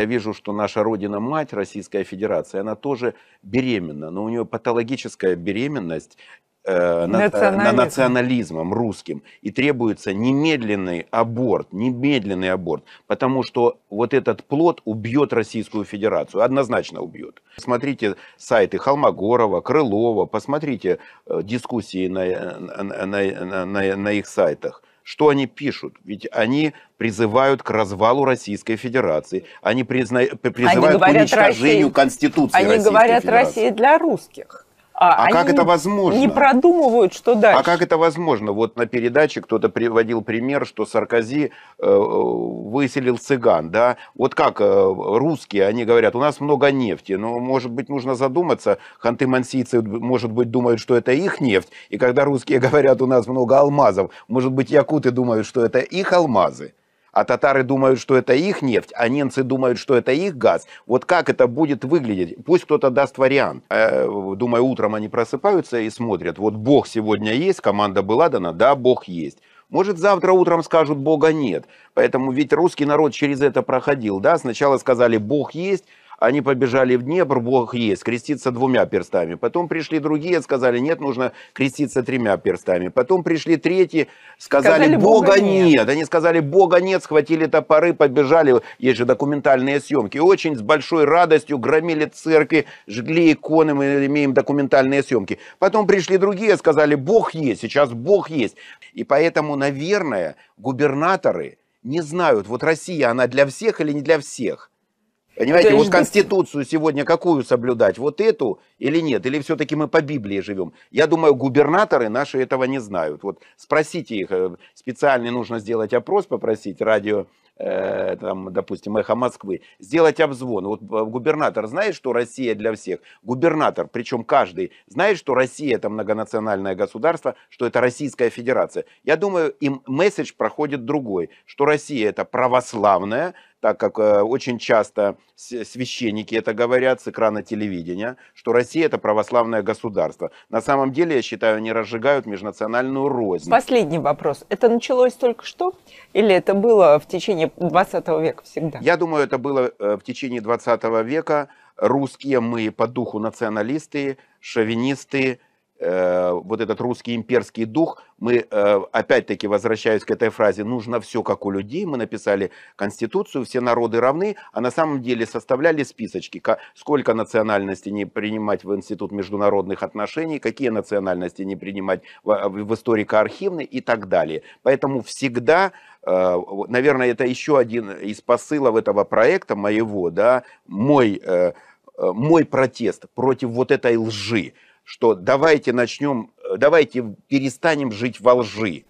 Я вижу, что наша родина-мать, Российская Федерация, она тоже беременна, но у нее патологическая беременность на, на национализмом русским. И требуется немедленный аборт, немедленный аборт, потому что вот этот плод убьет Российскую Федерацию, однозначно убьет. Смотрите сайты Холмогорова, Крылова, посмотрите дискуссии на, на, на, на, на их сайтах. Что они пишут? Ведь они призывают к развалу Российской Федерации. Они призна... призывают они к уничтожению России... Конституции они Российской говорят, Федерации. Россия для русских. А, а Они как это возможно? Не продумывают, что а дальше. А как это возможно? Вот на передаче кто-то приводил пример, что Саркози э, выселил цыган, да? Вот как э, русские, они говорят, у нас много нефти, но, может быть, нужно задуматься, ханты-мансийцы, может быть, думают, что это их нефть, и когда русские говорят, у нас много алмазов, может быть, якуты думают, что это их алмазы а татары думают, что это их нефть, а немцы думают, что это их газ. Вот как это будет выглядеть? Пусть кто-то даст вариант. Э, думаю, утром они просыпаются и смотрят. Вот Бог сегодня есть, команда была дана, да, Бог есть. Может, завтра утром скажут, Бога нет. Поэтому ведь русский народ через это проходил. Да? Сначала сказали, Бог есть, они побежали в Днепр, Бог есть, креститься двумя перстами. Потом пришли другие, сказали, нет, нужно креститься тремя перстами. Потом пришли третьи, сказали, сказали Бога, Бога нет. нет. Они сказали, Бога нет, схватили топоры, побежали. Есть же документальные съемки. Очень с большой радостью громили церкви, жгли иконы, мы имеем документальные съемки. Потом пришли другие, сказали, Бог есть, сейчас Бог есть. И поэтому, наверное, губернаторы не знают, вот Россия, она для всех или не для всех. Понимаете, да вот Конституцию сегодня какую соблюдать? Вот эту или нет? Или все-таки мы по Библии живем? Я думаю, губернаторы наши этого не знают. Вот спросите их, э, специально нужно сделать опрос, попросить радио, э, там, допустим, «Эхо Москвы», сделать обзвон. Вот э, губернатор знает, что Россия для всех? Губернатор, причем каждый, знает, что Россия – это многонациональное государство, что это Российская Федерация. Я думаю, им месседж проходит другой, что Россия – это православная, так как э, очень часто священники это говорят с экрана телевидения, что Россия это православное государство. На самом деле, я считаю, они разжигают межнациональную рознь. Последний вопрос. Это началось только что или это было в течение 20 века всегда? Я думаю, это было э, в течение 20 века. Русские мы по духу националисты, шовинисты, Э, вот этот русский имперский дух, мы, э, опять-таки, возвращаюсь к этой фразе, нужно все как у людей, мы написали Конституцию, все народы равны, а на самом деле составляли списочки, сколько национальностей не принимать в Институт международных отношений, какие национальности не принимать в, в историко-архивный и так далее. Поэтому всегда э, наверное, это еще один из посылов этого проекта моего, да, мой, мой протест против вот этой лжи, что давайте начнем, э, давайте перестанем жить во лжи.